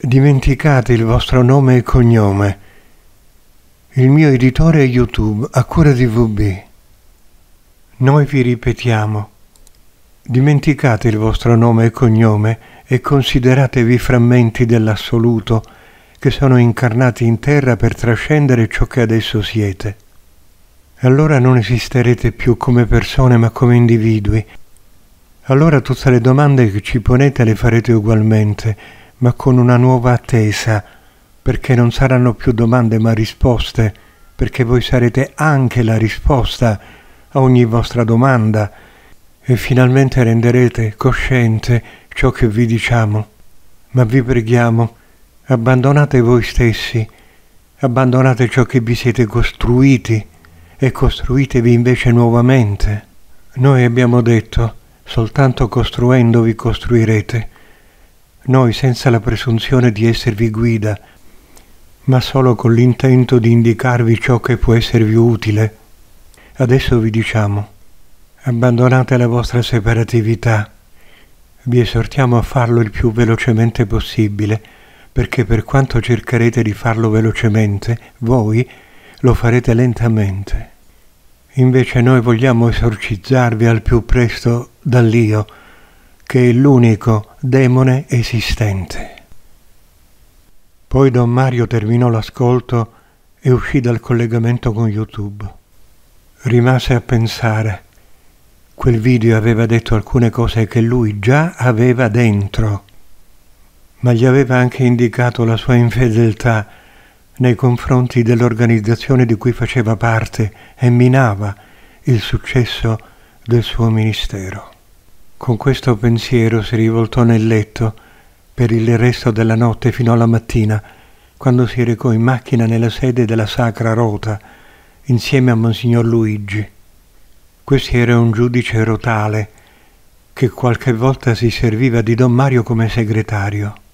Dimenticate il vostro nome e cognome. Il mio editore è YouTube, a cura di VB. Noi vi ripetiamo. Dimenticate il vostro nome e cognome e consideratevi frammenti dell'assoluto che sono incarnati in terra per trascendere ciò che adesso siete. Allora non esisterete più come persone ma come individui. Allora tutte le domande che ci ponete le farete ugualmente ma con una nuova attesa, perché non saranno più domande ma risposte, perché voi sarete anche la risposta a ogni vostra domanda e finalmente renderete cosciente ciò che vi diciamo. Ma vi preghiamo, abbandonate voi stessi, abbandonate ciò che vi siete costruiti e costruitevi invece nuovamente. Noi abbiamo detto, soltanto costruendovi costruirete noi senza la presunzione di esservi guida, ma solo con l'intento di indicarvi ciò che può esservi utile. Adesso vi diciamo, abbandonate la vostra separatività, vi esortiamo a farlo il più velocemente possibile, perché per quanto cercherete di farlo velocemente, voi lo farete lentamente. Invece noi vogliamo esorcizzarvi al più presto dall'io, che è l'unico demone esistente. Poi Don Mario terminò l'ascolto e uscì dal collegamento con YouTube. Rimase a pensare. Quel video aveva detto alcune cose che lui già aveva dentro, ma gli aveva anche indicato la sua infedeltà nei confronti dell'organizzazione di cui faceva parte e minava il successo del suo ministero. Con questo pensiero si rivoltò nel letto per il resto della notte fino alla mattina, quando si recò in macchina nella sede della Sacra Rota, insieme a Monsignor Luigi. Questi era un giudice rotale che qualche volta si serviva di Don Mario come segretario.